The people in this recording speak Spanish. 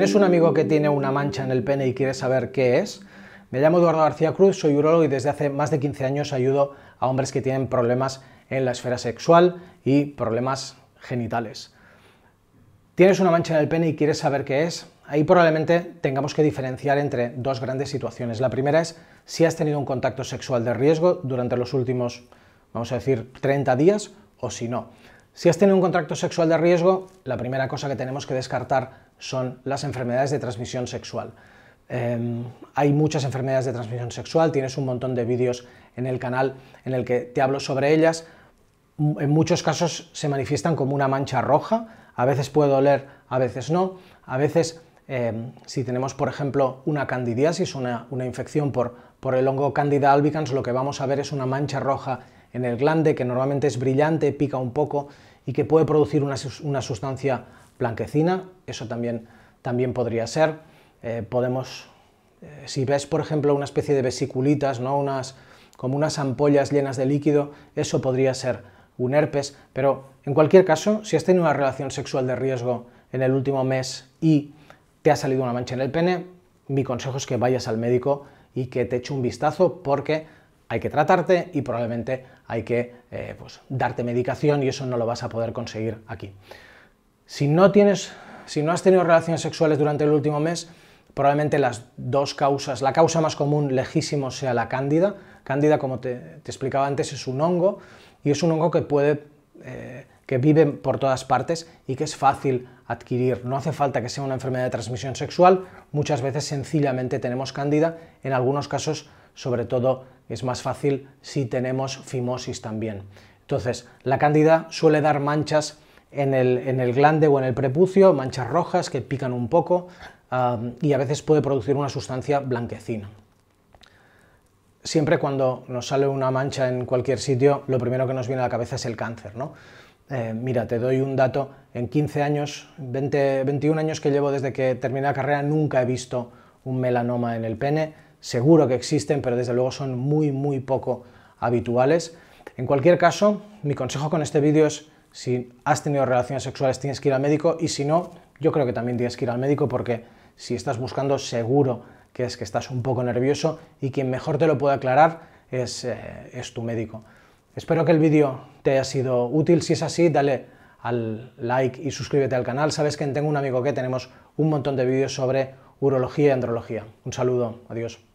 tienes un amigo que tiene una mancha en el pene y quieres saber qué es, me llamo Eduardo García Cruz, soy urologo y desde hace más de 15 años ayudo a hombres que tienen problemas en la esfera sexual y problemas genitales. Tienes una mancha en el pene y quieres saber qué es, ahí probablemente tengamos que diferenciar entre dos grandes situaciones. La primera es si has tenido un contacto sexual de riesgo durante los últimos, vamos a decir, 30 días o si no. Si has tenido un contacto sexual de riesgo, la primera cosa que tenemos que descartar son las enfermedades de transmisión sexual. Em, hay muchas enfermedades de transmisión sexual, tienes un montón de vídeos en el canal en el que te hablo sobre ellas. En muchos casos se manifiestan como una mancha roja, a veces puede doler, a veces no, a veces em, si tenemos, por ejemplo, una candidiasis, una, infección por, por el hongo Candida albicans, lo que vamos a ver es una mancha roja en el glande, que normalmente es brillante, pica un poco y que puede producir una, sustancia blanquecina, eso también, también podría ser. Eh, podemos, eh, si ves por ejemplo una especie de vesiculitas, como unas ampollas llenas de líquido, eso podría ser un herpes, pero en cualquier caso, si has tenido una relación sexual de riesgo en el último mes y te ha salido una mancha en el pene, mi consejo es que vayas al médico y que te eche un vistazo porque hay que tratarte y probablemente hay que eh, pues, darte medicación y eso no lo vas a poder conseguir aquí. Si no, tienes, si no has tenido relaciones sexuales durante el último mes, probablemente las dos causas, la causa más común lejísimo sea la cándida. Cándida, como te, explicaba antes, es un hongo y es un hongo que puede, eh, que vive por todas partes y que es fácil adquirir. No hace falta que sea una enfermedad de transmisión sexual, muchas veces sencillamente tenemos cándida, en algunos casos sobre todo es más fácil si tenemos fimosis también. Entonces, la cándida suele dar manchas en el, glande o en el prepucio, manchas rojas que pican un poco y a veces puede producir una sustancia blanquecina. Siempre cuando nos sale una mancha en cualquier sitio, lo primero que nos viene a la cabeza es el cáncer, ¿no? Eh, mira, te doy un dato, en 15 años, 21 años que llevo desde que terminé la carrera, nunca he visto un melanoma en el pene, seguro que existen, pero desde luego son muy, muy poco habituales. En cualquier caso, mi consejo con este vídeo es, si has tenido relaciones sexuales tienes que ir al médico y si no, yo creo que también tienes que ir al médico porque si estás buscando seguro que es que estás un poco nervioso y quien mejor te lo puede aclarar es, eh, tu médico. Espero que el vídeo te haya sido útil, si es así dale al like y suscríbete al canal. Sabes que Tengo un amigo que tenemos un montón de vídeos sobre urología y andrología. Un saludo, adiós.